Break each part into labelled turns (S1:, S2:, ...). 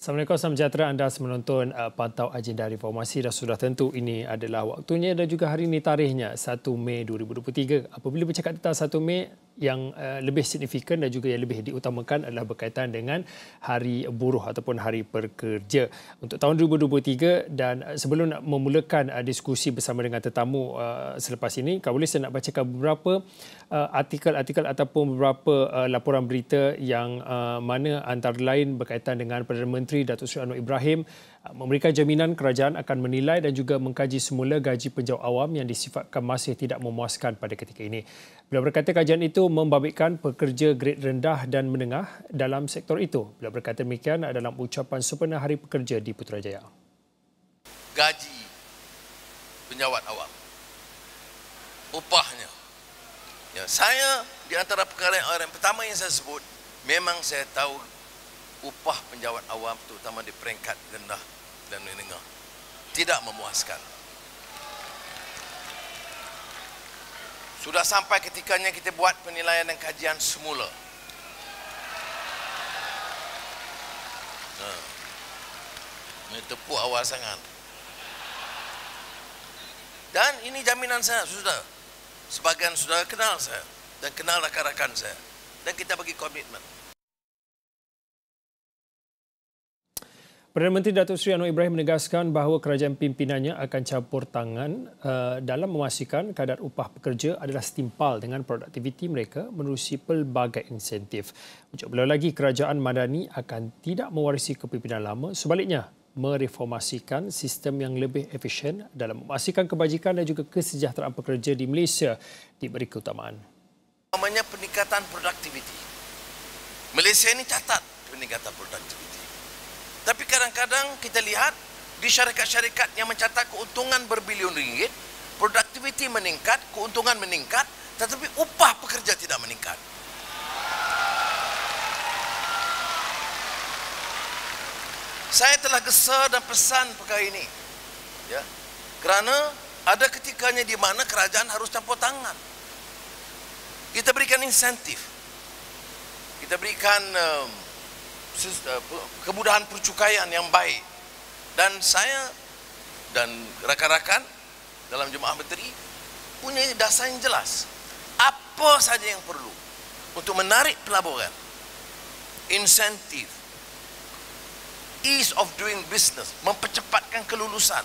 S1: Assalamualaikum, salam sejahtera. Anda semua menonton uh, Pantau Agenda Reformasi dan sudah tentu ini adalah waktunya dan juga hari ini tarikhnya 1 Mei 2023. Apabila bercakap tentang 1 Mei, yang eh, lebih signifikan dan juga yang lebih diutamakan adalah berkaitan dengan hari buruh ataupun hari pekerja untuk tahun 2023 dan eh, sebelum nak memulakan eh, diskusi bersama dengan tetamu selepas ini kau boleh saya nak bacakan beberapa artikel-artikel ataupun beberapa laporan berita yang mana antara lain berkaitan dengan Perdana Menteri Datuk Seri Anwar Ibrahim memberikan jaminan kerajaan akan menilai dan juga mengkaji semula gaji penjawat awam yang disifatkan masih tidak memuaskan pada ketika ini. Beliau berkata kajian itu membabitkan pekerja grad rendah dan menengah dalam sektor itu. Beliau berkata demikian dalam ucapan sempena Hari Pekerja di Putrajaya.
S2: Gaji penjawat awam, upahnya. Ya, saya di antara perkara yang, orang pertama yang saya sebut, memang saya tahu upah penjawat awam terutama di peringkat rendah dan menengah tidak memuaskan sudah sampai ketikanya kita buat penilaian dan kajian semula ha. ini tepuk awal sangat dan ini jaminan saya sudah sebagian sudah kenal saya dan kenal rakan-rakan saya dan kita bagi komitmen
S1: Perdana Menteri Datuk Seri Anwar Ibrahim menegaskan bahawa kerajaan pimpinannya akan campur tangan uh, dalam memastikan kadar upah pekerja adalah setimpal dengan produktiviti mereka menerusi pelbagai insentif. Ucap beliau lagi, kerajaan Madani akan tidak mewarisi kepimpinan lama. Sebaliknya, mereformasikan sistem yang lebih efisien dalam memastikan kebajikan dan juga kesejahteraan pekerja di Malaysia diberi keutamaan.
S2: Namanya peningkatan produktiviti. Malaysia ini catat peningkatan produktiviti. Tapi kadang-kadang kita lihat di syarikat-syarikat yang mencatat keuntungan berbilion ringgit, produktiviti meningkat, keuntungan meningkat, tetapi upah pekerja tidak meningkat. Saya telah gesar dan pesan perkara ini. Ya. Kerana ada ketikanya di mana kerajaan harus campur tangan. Kita berikan insentif. Kita berikan um, Eh, kemudahan percukaian yang baik dan saya dan rakan-rakan dalam jemaah menteri punya dasar yang jelas apa saja yang perlu untuk menarik pelaburan insentif ease of doing business mempercepatkan kelulusan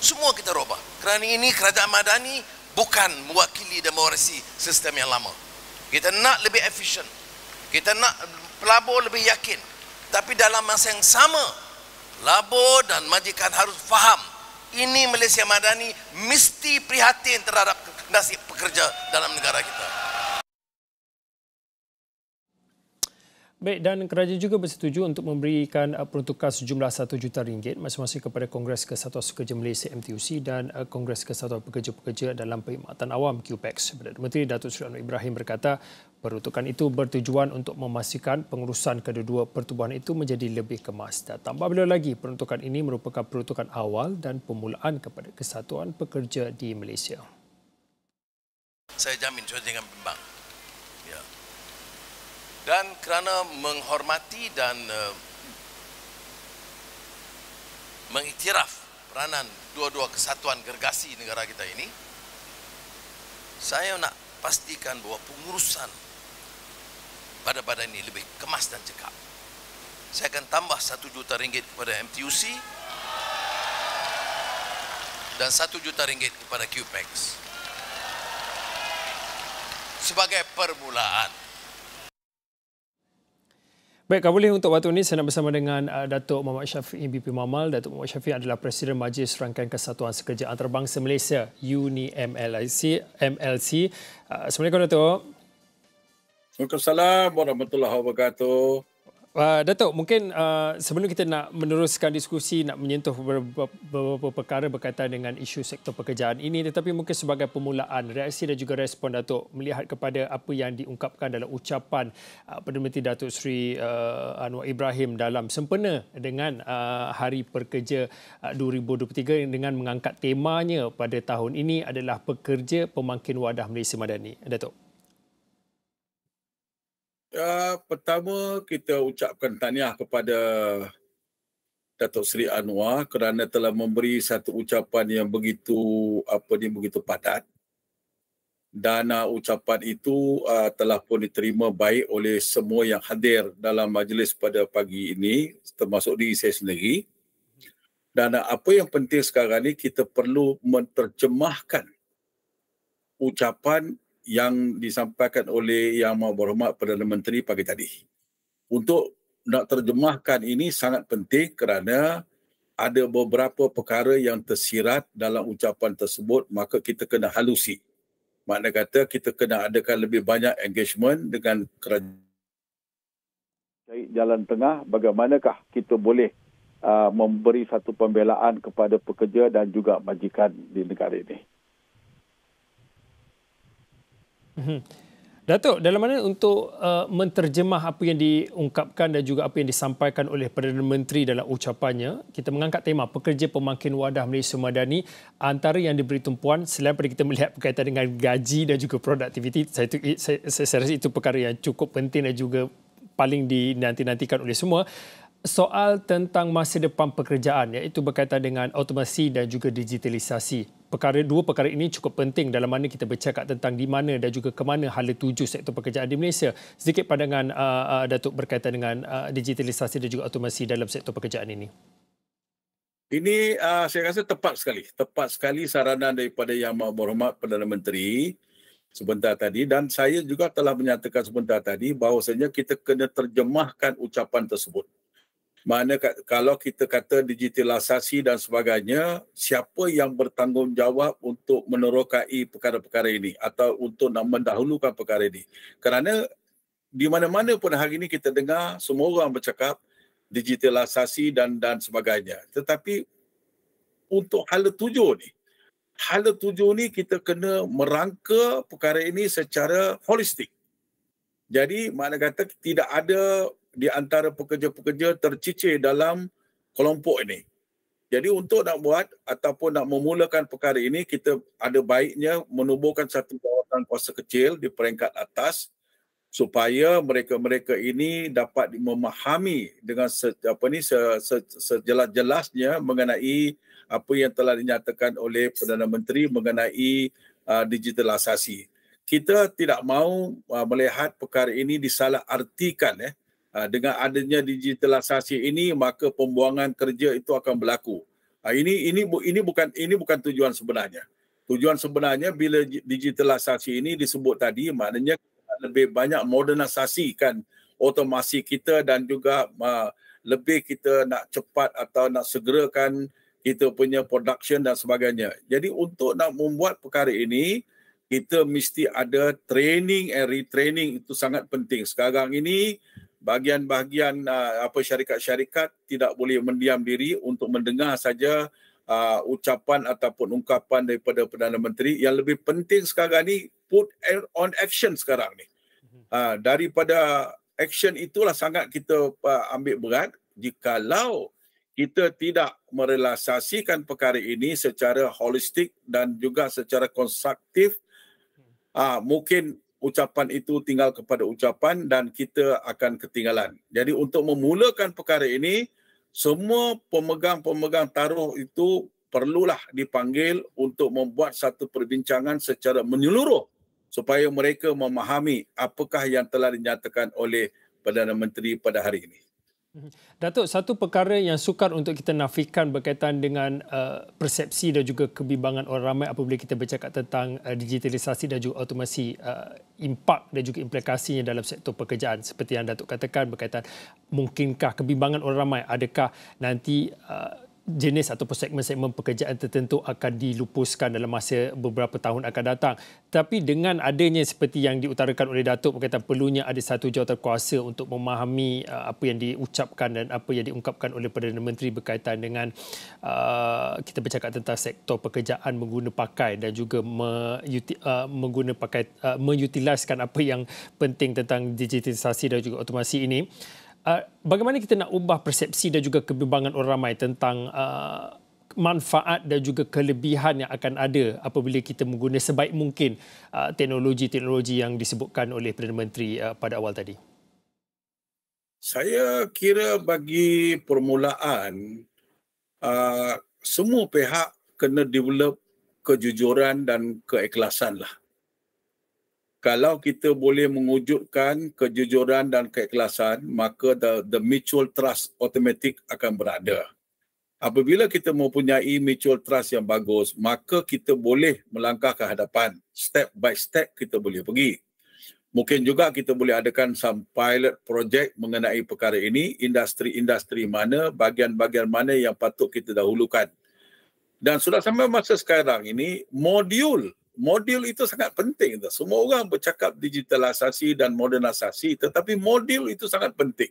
S2: semua kita rubah kerana ini kerajaan madani bukan mewakili demokrasi sistem yang lama kita nak lebih efisien kita nak pelabur lebih yakin tapi dalam masa yang sama Labo dan majikan harus faham ini Malaysia Madani mesti prihatin terhadap nasib pekerja dalam negara kita.
S1: Baik, dan kerajaan juga bersetuju untuk memberikan uh, peruntukan sejumlah RM1 juta ringgit masing-masing kepada Kongres Kesatuan Pekerja Malaysia MTUC dan uh, Kongres Kesatuan Pekerja-Pekerja dalam Perkhidmatan Awam QPEX. Menteri Datuk Seri Anwar Ibrahim berkata, Perutukan itu bertujuan untuk memastikan pengurusan kedua-dua pertubuhan itu menjadi lebih kemas. Dan tambah beliau lagi, perutukan ini merupakan perutukan awal dan pemulaan kepada kesatuan pekerja di Malaysia.
S2: Saya jamin sesuai dengan pembang. Ya. Dan kerana menghormati dan uh, mengiktiraf peranan dua-dua kesatuan gergasi negara kita ini, saya nak pastikan bahawa pengurusan pada badan ini lebih kemas dan cekap saya akan tambah 1 juta ringgit kepada MTUC dan 1 juta ringgit kepada QPEX sebagai permulaan
S1: Baik, kau boleh untuk waktu ini saya nak bersama dengan uh, Datuk Muhammad Syafiq BP Mamal. Datuk Muhammad Syafiq adalah Presiden Majlis Rangkaian Kesatuan Sekerja Antarabangsa Malaysia, UNI MLC. MLC. Uh, Assalamualaikum Datuk.
S3: Waalaikumsalam warahmatullahi wabarakatuh.
S1: Uh, Datuk, mungkin uh, sebelum kita nak meneruskan diskusi, nak menyentuh beberapa, beberapa perkara berkaitan dengan isu sektor pekerjaan ini, tetapi mungkin sebagai permulaan, reaksi dan juga respon Datuk melihat kepada apa yang diungkapkan dalam ucapan uh, Perdana Menteri Datuk Seri uh, Anwar Ibrahim dalam sempena dengan uh, Hari Pekerja uh, 2023 dengan mengangkat temanya pada tahun ini adalah pekerja pemangkin wadah Malaysia Madani. Datuk.
S3: Uh, pertama kita ucapkan tahniah kepada Datuk Seri Anwar kerana telah memberi satu ucapan yang begitu apa ni begitu padat dan uh, ucapan itu uh, telah pun diterima baik oleh semua yang hadir dalam majlis pada pagi ini termasuk diri saya sendiri dan uh, apa yang penting sekarang ini kita perlu menterjemahkan ucapan yang disampaikan oleh Yang Maha Berhormat Perdana Menteri pagi tadi. Untuk nak terjemahkan ini sangat penting kerana ada beberapa perkara yang tersirat dalam ucapan tersebut maka kita kena halusi. Makna kata kita kena adakan lebih banyak engagement dengan kerajaan. jalan tengah bagaimanakah kita boleh uh, memberi satu pembelaan kepada pekerja dan juga majikan di negara ini.
S1: Mhm. Datuk, dalam mana untuk uh, menterjemah apa yang diungkapkan dan juga apa yang disampaikan oleh Perdana Menteri dalam ucapannya, kita mengangkat tema pekerja pemangkin wadah Malaysia Madani antara yang diberi tumpuan selain pada kita melihat berkaitan dengan gaji dan juga produktiviti, saya, saya, saya, saya rasa itu perkara yang cukup penting dan juga paling dinanti-nantikan oleh semua soal tentang masa depan pekerjaan iaitu berkaitan dengan automasi dan juga digitalisasi. Perkara dua perkara ini cukup penting dalam mana kita bercakap tentang di mana dan juga ke mana hala tuju sektor pekerjaan di Malaysia. Sedikit pandangan uh, uh, Datuk berkaitan dengan uh, digitalisasi dan juga automasi dalam sektor pekerjaan ini.
S3: Ini uh, saya rasa tepat sekali. Tepat sekali saranan daripada Yang Maha Berhormat Perdana Menteri sebentar tadi dan saya juga telah menyatakan sebentar tadi bahawasanya kita kena terjemahkan ucapan tersebut. Mana kalau kita kata digitalisasi dan sebagainya, siapa yang bertanggungjawab untuk menerokai perkara-perkara ini atau untuk nak mendahulukan perkara ini? Kerana di mana-mana pun hari ini kita dengar semua orang bercakap digitalisasi dan dan sebagainya. Tetapi untuk hal tuju ni, hal tuju ni kita kena merangka perkara ini secara holistik. Jadi mana kata tidak ada di antara pekerja-pekerja tercicir dalam kelompok ini. Jadi untuk nak buat ataupun nak memulakan perkara ini, kita ada baiknya menubuhkan satu jawatan kuasa kecil di peringkat atas supaya mereka-mereka ini dapat memahami dengan se, apa ni se, se, sejelas-jelasnya mengenai apa yang telah dinyatakan oleh Perdana Menteri mengenai uh, digitalisasi. Kita tidak mahu uh, melihat perkara ini disalahartikan ya. eh. Ah, dengan adanya digitalisasi ini maka pembuangan kerja itu akan berlaku. Ah, ini ini ini bukan ini bukan tujuan sebenarnya. Tujuan sebenarnya bila digitalisasi ini disebut tadi maknanya lebih banyak modernisasi kan otomasi kita dan juga uh, lebih kita nak cepat atau nak segerakan kita punya production dan sebagainya. Jadi untuk nak membuat perkara ini kita mesti ada training and retraining itu sangat penting. Sekarang ini bahagian-bahagian uh, apa syarikat-syarikat tidak boleh mendiam diri untuk mendengar saja uh, ucapan ataupun ungkapan daripada Perdana Menteri yang lebih penting sekarang ni put on action sekarang ni. Mhm. Uh, daripada action itulah sangat kita uh, ambil berat jikalau kita tidak merelaksasikan perkara ini secara holistik dan juga secara konstruktif hmm. uh, mungkin ucapan itu tinggal kepada ucapan dan kita akan ketinggalan. Jadi untuk memulakan perkara ini, semua pemegang-pemegang taruh itu perlulah dipanggil untuk membuat satu perbincangan secara menyeluruh supaya mereka memahami apakah yang telah dinyatakan oleh Perdana Menteri pada hari ini.
S1: Mhm. Datuk, satu perkara yang sukar untuk kita nafikan berkaitan dengan uh, persepsi dan juga kebimbangan orang ramai apabila kita bercakap tentang uh, digitalisasi dan juga automasi uh, impak dan juga implikasinya dalam sektor pekerjaan seperti yang Datuk katakan berkaitan mungkinkah kebimbangan orang ramai adakah nanti uh, jenis ataupun segmen-segmen pekerjaan tertentu akan dilupuskan dalam masa beberapa tahun akan datang. Tapi dengan adanya seperti yang diutarakan oleh Datuk berkaitan perlunya ada satu jawatankuasa untuk memahami uh, apa yang diucapkan dan apa yang diungkapkan oleh Perdana Menteri berkaitan dengan uh, kita bercakap tentang sektor pekerjaan mengguna pakai dan juga me- uti- uh, mengguna pakai uh, menyutilaskan apa yang penting tentang digitalisasi dan juga otomasi ini. Ah, bagaimana kita nak ubah persepsi dan juga kebimbangan orang ramai tentang uh, manfaat dan juga kelebihan yang akan ada apabila kita menggunakan sebaik mungkin uh, teknologi-teknologi yang disebutkan oleh Perdana Menteri uh, pada awal tadi?
S3: Saya kira bagi permulaan, uh, semua pihak kena develop kejujuran dan keikhlasan lah kalau kita boleh mewujudkan kejujuran dan keikhlasan maka the, the mutual trust automatic akan berada apabila kita mempunyai mutual trust yang bagus maka kita boleh melangkah ke hadapan step by step kita boleh pergi mungkin juga kita boleh adakan some pilot project mengenai perkara ini industri-industri mana bagian-bagian mana yang patut kita dahulukan dan sudah sampai masa sekarang ini modul modul itu sangat penting. Semua orang bercakap digitalisasi dan modernisasi tetapi modul itu sangat penting.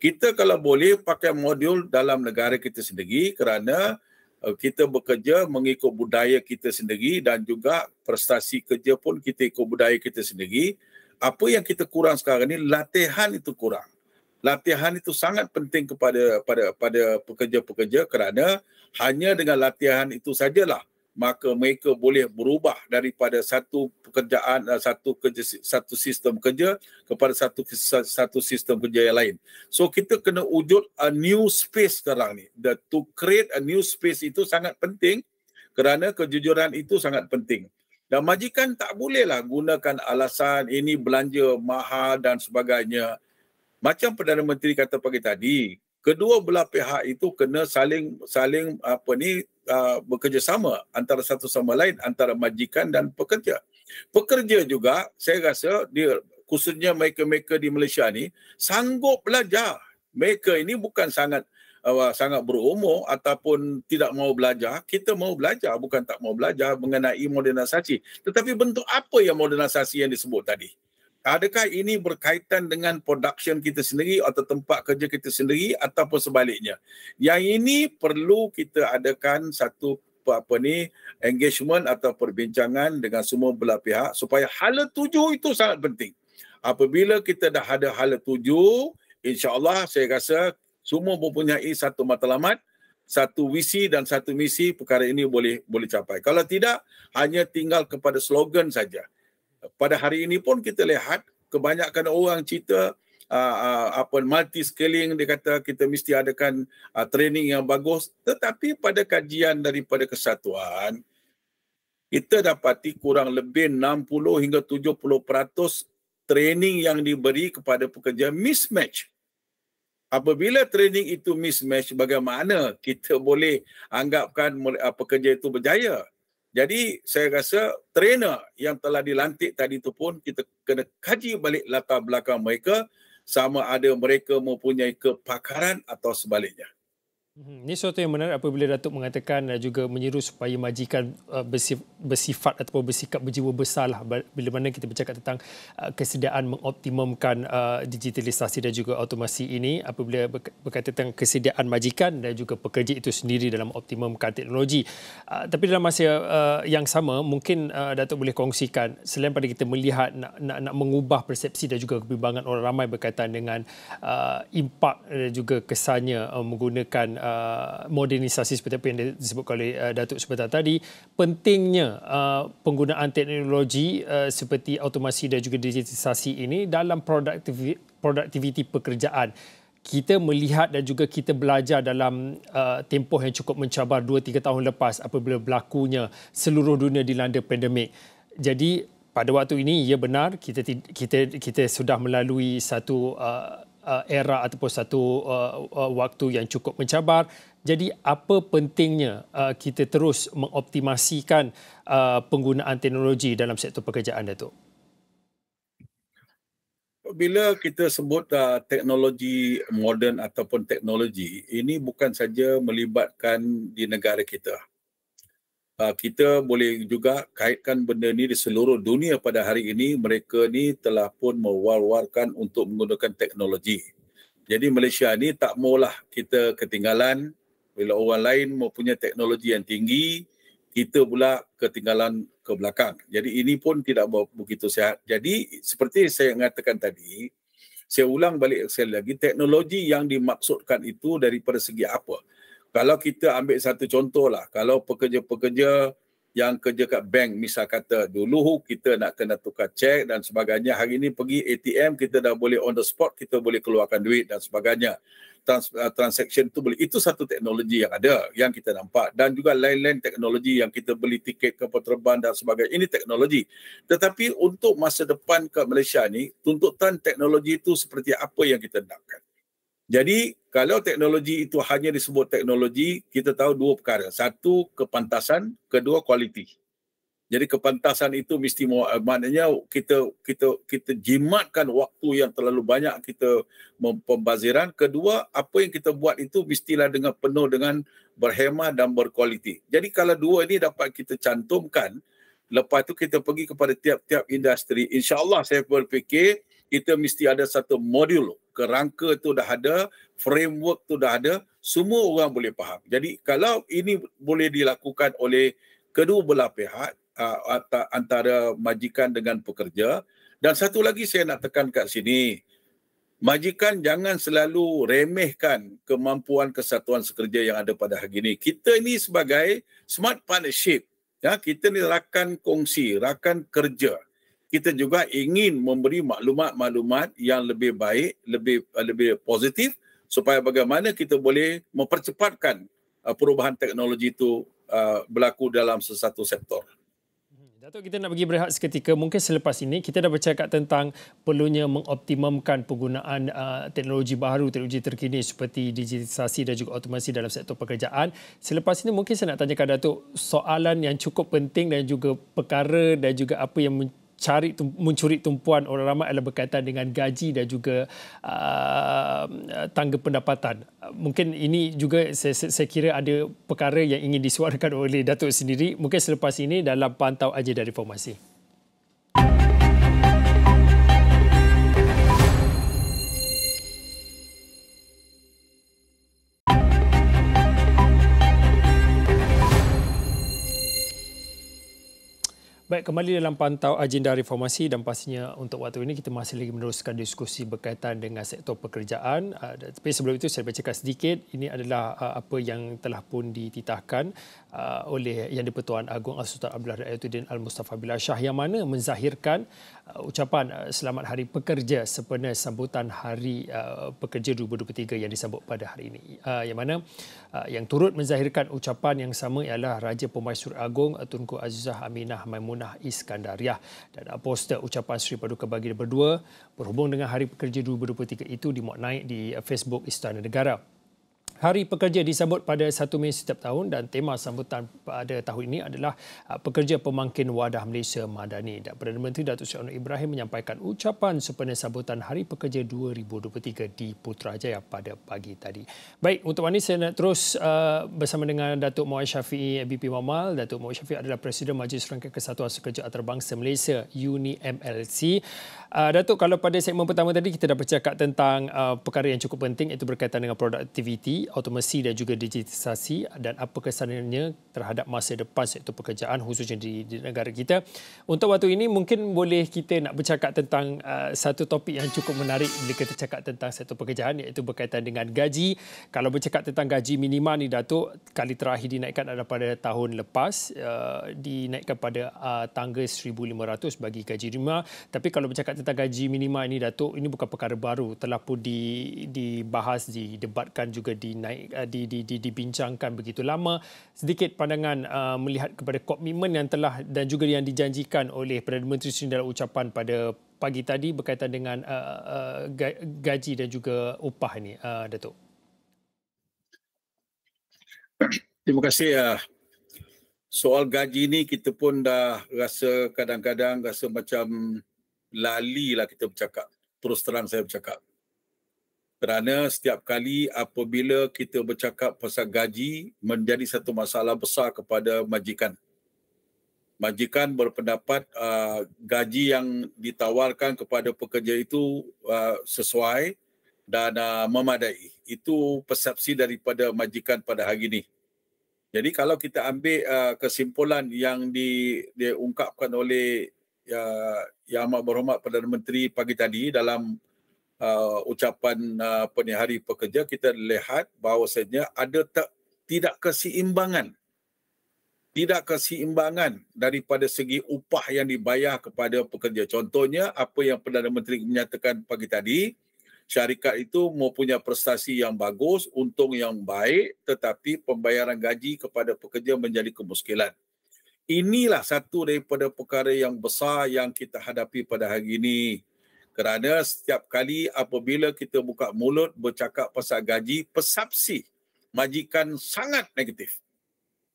S3: Kita kalau boleh pakai modul dalam negara kita sendiri kerana eh, kita bekerja mengikut budaya kita sendiri dan juga prestasi kerja pun kita ikut budaya kita sendiri. Apa yang kita kurang sekarang ini latihan itu kurang. Latihan itu sangat penting kepada pada pada pekerja-pekerja kerana hanya dengan latihan itu sajalah maka mereka boleh berubah daripada satu pekerjaan eh, satu kerja, satu sistem kerja kepada satu satu sistem kerja yang lain. So kita kena wujud a new space sekarang ni. The to create a new space itu sangat penting kerana kejujuran itu sangat penting. Dan majikan tak bolehlah gunakan alasan ini belanja mahal dan sebagainya. Macam Perdana Menteri kata pagi tadi, kedua belah pihak itu kena saling saling apa ni uh, bekerjasama antara satu sama lain antara majikan dan pekerja. Pekerja juga saya rasa dia khususnya mereka-mereka di Malaysia ni sanggup belajar. Mereka ini bukan sangat uh, sangat berumur ataupun tidak mau belajar. Kita mau belajar bukan tak mau belajar mengenai modernisasi. Tetapi bentuk apa yang modernisasi yang disebut tadi? adakah ini berkaitan dengan production kita sendiri atau tempat kerja kita sendiri ataupun sebaliknya yang ini perlu kita adakan satu apa, apa ni engagement atau perbincangan dengan semua belah pihak supaya hala tuju itu sangat penting apabila kita dah ada hala tuju insyaallah saya rasa semua mempunyai satu matlamat satu visi dan satu misi perkara ini boleh boleh capai. Kalau tidak hanya tinggal kepada slogan saja pada hari ini pun kita lihat kebanyakan orang cerita uh, uh, apa multi scaling dia kata kita mesti adakan uh, training yang bagus tetapi pada kajian daripada kesatuan kita dapati kurang lebih 60 hingga 70% training yang diberi kepada pekerja mismatch apabila training itu mismatch bagaimana kita boleh anggapkan pekerja itu berjaya jadi saya rasa trainer yang telah dilantik tadi tu pun kita kena kaji balik latar belakang mereka sama ada mereka mempunyai kepakaran atau sebaliknya.
S1: Mhm. Ini sesuatu yang menarik apabila Datuk mengatakan dan eh, juga menyeru supaya majikan eh, bersifat atau bersikap berjiwa besar lah bila mana kita bercakap tentang eh, kesediaan mengoptimumkan digitalisasi dan juga automasi ini apabila berkaitan tentang kesediaan majikan dan juga pekerja itu sendiri dalam optimumkan teknologi. Tapi dalam masa yang sama mungkin Datuk boleh kongsikan selain pada kita melihat nak, nak, nak mengubah persepsi dan juga kebimbangan orang ramai berkaitan dengan impak dan juga kesannya menggunakan Uh, modernisasi seperti apa yang disebut oleh uh, Datuk sebentar tadi, pentingnya uh, penggunaan teknologi uh, seperti automasi dan juga digitalisasi ini dalam produktiviti pekerjaan. Kita melihat dan juga kita belajar dalam uh, tempoh yang cukup mencabar 2-3 tahun lepas apabila berlakunya seluruh dunia dilanda pandemik. Jadi pada waktu ini ia benar kita kita kita sudah melalui satu uh, uh, era ataupun satu uh, uh, waktu yang cukup mencabar. Jadi apa pentingnya uh, kita terus mengoptimasikan uh, penggunaan teknologi dalam sektor pekerjaan itu?
S3: Bila kita sebut uh, teknologi modern ataupun teknologi, ini bukan saja melibatkan di negara kita. Ah, kita boleh juga kaitkan benda ni di seluruh dunia pada hari ini mereka ni telah pun mewar-warkan untuk menggunakan teknologi. Jadi Malaysia ni tak maulah kita ketinggalan bila orang lain mempunyai teknologi yang tinggi, kita pula ketinggalan ke belakang. Jadi ini pun tidak begitu sehat. Jadi seperti saya mengatakan tadi, saya ulang balik Excel lagi, teknologi yang dimaksudkan itu daripada segi apa? kalau kita ambil satu contoh lah, kalau pekerja-pekerja yang kerja kat bank misal kata dulu kita nak kena tukar cek dan sebagainya hari ini pergi ATM kita dah boleh on the spot kita boleh keluarkan duit dan sebagainya Trans- uh, transaction tu boleh itu satu teknologi yang ada yang kita nampak dan juga lain-lain teknologi yang kita beli tiket ke penerbangan dan sebagainya ini teknologi tetapi untuk masa depan ke Malaysia ni tuntutan teknologi itu seperti apa yang kita nakkan jadi kalau teknologi itu hanya disebut teknologi, kita tahu dua perkara. Satu, kepantasan. Kedua, kualiti. Jadi kepantasan itu mesti eh, maknanya kita kita kita jimatkan waktu yang terlalu banyak kita pembaziran. Kedua, apa yang kita buat itu mestilah dengan penuh dengan berhemat dan berkualiti. Jadi kalau dua ini dapat kita cantumkan, lepas itu kita pergi kepada tiap-tiap industri. InsyaAllah saya berfikir kita mesti ada satu modul kerangka itu dah ada framework tu dah ada semua orang boleh faham jadi kalau ini boleh dilakukan oleh kedua belah pihak uh, antara majikan dengan pekerja dan satu lagi saya nak tekan kat sini majikan jangan selalu remehkan kemampuan kesatuan sekerja yang ada pada hari ini kita ini sebagai smart partnership ya kita ni rakan kongsi rakan kerja kita juga ingin memberi maklumat-maklumat yang lebih baik, lebih lebih positif supaya bagaimana kita boleh mempercepatkan uh, perubahan teknologi itu uh, berlaku dalam sesuatu sektor.
S1: Hmm. Datuk kita nak bagi berehat seketika mungkin selepas ini kita dah bercakap tentang perlunya mengoptimumkan penggunaan uh, teknologi baru teknologi terkini seperti digitalisasi dan juga automasi dalam sektor pekerjaan. Selepas ini mungkin saya nak tanyakan Datuk soalan yang cukup penting dan juga perkara dan juga apa yang cari mencuri tumpuan orang ramai adalah berkaitan dengan gaji dan juga uh, tangga pendapatan. Mungkin ini juga saya, saya kira ada perkara yang ingin disuarakan oleh Datuk sendiri. Mungkin selepas ini dalam pantau aja dari formasi. Baik, kembali dalam pantau agenda reformasi dan pastinya untuk waktu ini kita masih lagi meneruskan diskusi berkaitan dengan sektor pekerjaan. Ah, tapi sebelum itu saya bacakan sedikit, ini adalah ah, apa yang telah pun dititahkan ah, oleh Yang di-Pertuan Agong Al-Sultan Abdullah Ayatuddin Al-Mustafa Billah Shah yang mana menzahirkan ucapan Selamat Hari Pekerja sepenuh sambutan Hari uh, Pekerja 2023 yang disambut pada hari ini. yang mana yang turut menzahirkan ucapan yang sama ialah Raja Pemaisur Agong Tunku Azizah Aminah Maimun Munah Iskandariah dan poster ucapan Sri Paduka Baginda berdua berhubung dengan Hari Pekerja 2023 itu dimuat naik di eh, Facebook Istana Negara. Hari Pekerja disambut pada satu Mei setiap tahun dan tema sambutan pada tahun ini adalah uh, Pekerja Pemangkin Wadah Malaysia Madani. Dan Perdana Menteri Datuk Seri Anwar Ibrahim menyampaikan ucapan sempena sambutan Hari Pekerja 2023 di Putrajaya pada pagi tadi. Baik, untuk ini saya nak terus uh, bersama dengan Datuk Muhammad Syafi'i ABP Mamal. Datuk Muhammad Syafi'i adalah Presiden Majlis Rangkaian Kesatuan Sekerja Antarabangsa Malaysia, UNI MLC. Uh, Datuk, kalau pada segmen pertama tadi kita dah bercakap tentang uh, perkara yang cukup penting itu berkaitan dengan produktiviti, automasi dan juga digitalisasi dan apa kesannya terhadap masa depan sektor pekerjaan khususnya di, di negara kita. Untuk waktu ini mungkin boleh kita nak bercakap tentang uh, satu topik yang cukup menarik bila kita cakap tentang sektor pekerjaan iaitu berkaitan dengan gaji. Kalau bercakap tentang gaji minima ni Datuk, kali terakhir dinaikkan adalah pada tahun lepas uh, dinaikkan pada uh, tangga 1500 bagi gaji minima. Tapi kalau bercakap tentang gaji minima ini Datuk ini bukan perkara baru telah pun di dibahas didebatkan juga dinaik eh, di, di di dibincangkan begitu lama sedikit pandangan uh, melihat kepada komitmen yang telah dan juga yang dijanjikan oleh Perdana Menteri sendiri dalam ucapan pada pagi tadi berkaitan dengan uh, uh, gaji dan juga upah ini uh, Datuk
S3: Terima kasih ya uh. Soal gaji ini kita pun dah rasa kadang-kadang rasa macam lali lah kita bercakap. Terus terang saya bercakap. Kerana setiap kali apabila kita bercakap pasal gaji menjadi satu masalah besar kepada majikan. Majikan berpendapat uh, gaji yang ditawarkan kepada pekerja itu uh, sesuai dan uh, memadai. Itu persepsi daripada majikan pada hari ini. Jadi kalau kita ambil uh, kesimpulan yang di, diungkapkan oleh uh, ya, yang amat berhormat Perdana Menteri pagi tadi dalam uh, ucapan uh, hari pekerja kita lihat bahawasanya ada tak tidak keseimbangan tidak keseimbangan daripada segi upah yang dibayar kepada pekerja. Contohnya apa yang Perdana Menteri menyatakan pagi tadi, syarikat itu mempunyai prestasi yang bagus, untung yang baik tetapi pembayaran gaji kepada pekerja menjadi kemuskilan. Inilah satu daripada perkara yang besar yang kita hadapi pada hari ini. Kerana setiap kali apabila kita buka mulut bercakap pasal gaji, persepsi majikan sangat negatif.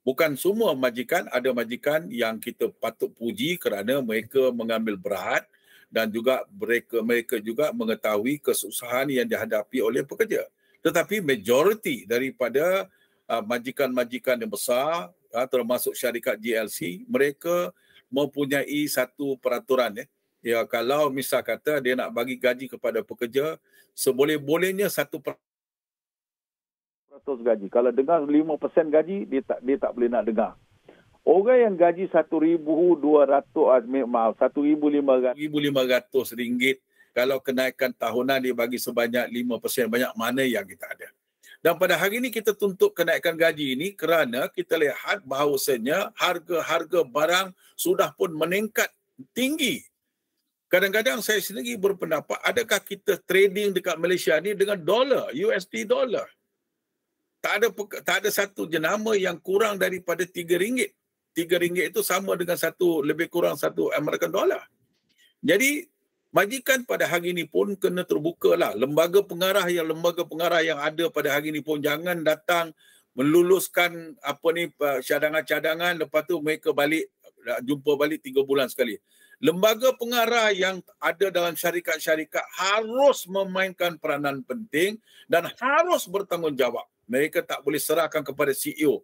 S3: Bukan semua majikan, ada majikan yang kita patut puji kerana mereka mengambil berat dan juga mereka mereka juga mengetahui kesusahan yang dihadapi oleh pekerja. Tetapi majoriti daripada uh, majikan-majikan yang besar ha, termasuk syarikat GLC, mereka mempunyai satu peraturan ya. Ya kalau misal kata dia nak bagi gaji kepada pekerja seboleh-bolehnya satu peratus gaji. Kalau dengar 5% gaji dia tak dia tak boleh nak dengar. Orang yang gaji 1200 ah, maaf 1500 1500 kalau kenaikan tahunan dia bagi sebanyak 5% banyak mana yang kita ada. Dan pada hari ini kita tuntut kenaikan gaji ini kerana kita lihat bahawasanya harga-harga barang sudah pun meningkat tinggi. Kadang-kadang saya sendiri berpendapat adakah kita trading dekat Malaysia ni dengan dolar, USD dolar. Tak ada tak ada satu jenama yang kurang daripada RM3. RM3 itu sama dengan satu lebih kurang satu American dollar. Jadi Majikan pada hari ini pun kena terbuka lah. Lembaga pengarah yang lembaga pengarah yang ada pada hari ini pun jangan datang meluluskan apa ni cadangan-cadangan lepas tu mereka balik jumpa balik tiga bulan sekali. Lembaga pengarah yang ada dalam syarikat-syarikat harus memainkan peranan penting dan harus bertanggungjawab. Mereka tak boleh serahkan kepada CEO.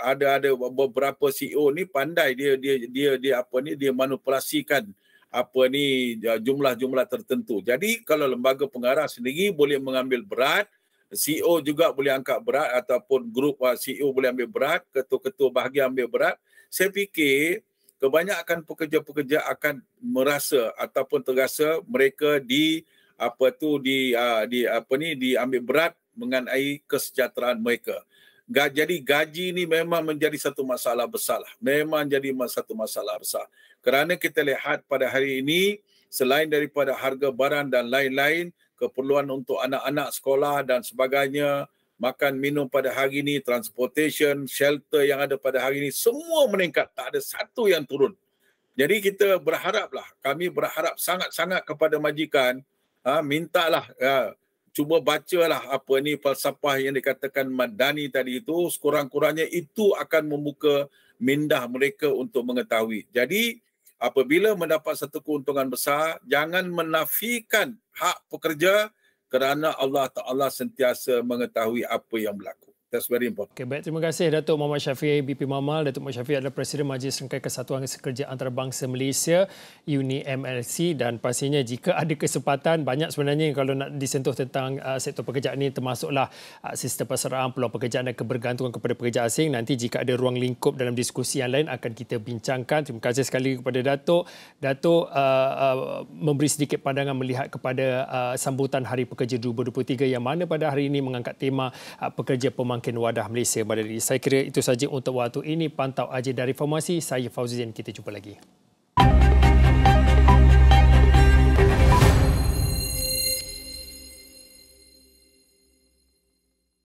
S3: Ada ya, ada beberapa CEO ni pandai dia dia dia, dia apa ni dia manipulasikan apa ni ya, jumlah-jumlah tertentu. Jadi kalau lembaga pengarah sendiri boleh mengambil berat, CEO juga boleh angkat berat ataupun grup uh, CEO boleh ambil berat, ketua-ketua bahagian ambil berat. Saya fikir kebanyakan pekerja-pekerja akan merasa ataupun terasa mereka di apa tu di uh, di apa ni diambil berat mengenai kesejahteraan mereka jadi gaji ini memang menjadi satu masalah besar lah. Memang jadi satu masalah besar. Kerana kita lihat pada hari ini, selain daripada harga barang dan lain-lain, keperluan untuk anak-anak sekolah dan sebagainya, makan minum pada hari ini, transportation, shelter yang ada pada hari ini, semua meningkat. Tak ada satu yang turun. Jadi kita berharaplah, kami berharap sangat-sangat kepada majikan, ha, mintalah ya, cuba bacalah apa ni falsafah yang dikatakan Madani tadi itu sekurang-kurangnya itu akan membuka mindah mereka untuk mengetahui. Jadi apabila mendapat satu keuntungan besar jangan menafikan hak pekerja kerana Allah Taala sentiasa mengetahui apa yang berlaku. That's very important.
S1: Okay, baik. Terima kasih Datuk Muhammad Syafiq BP Mamal. Datuk Muhammad Syafiq adalah Presiden Majlis Rengkai Kesatuan Sekerja Antarabangsa Malaysia, Uni MLC dan pastinya jika ada kesempatan banyak sebenarnya kalau nak disentuh tentang uh, sektor pekerjaan ini termasuklah uh, sistem perseraan, peluang pekerjaan dan kebergantungan kepada pekerja asing. Nanti jika ada ruang lingkup dalam diskusi yang lain akan kita bincangkan. Terima kasih sekali kepada Datuk. Datuk uh, uh, memberi sedikit pandangan melihat kepada uh, sambutan Hari Pekerja 2023 yang mana pada hari ini mengangkat tema uh, pekerja pemangkuan mungkin wadah Malaysia pada diri. Saya kira itu saja untuk waktu ini. Pantau aja dari formasi. Saya Fauzi Zain. Kita jumpa lagi.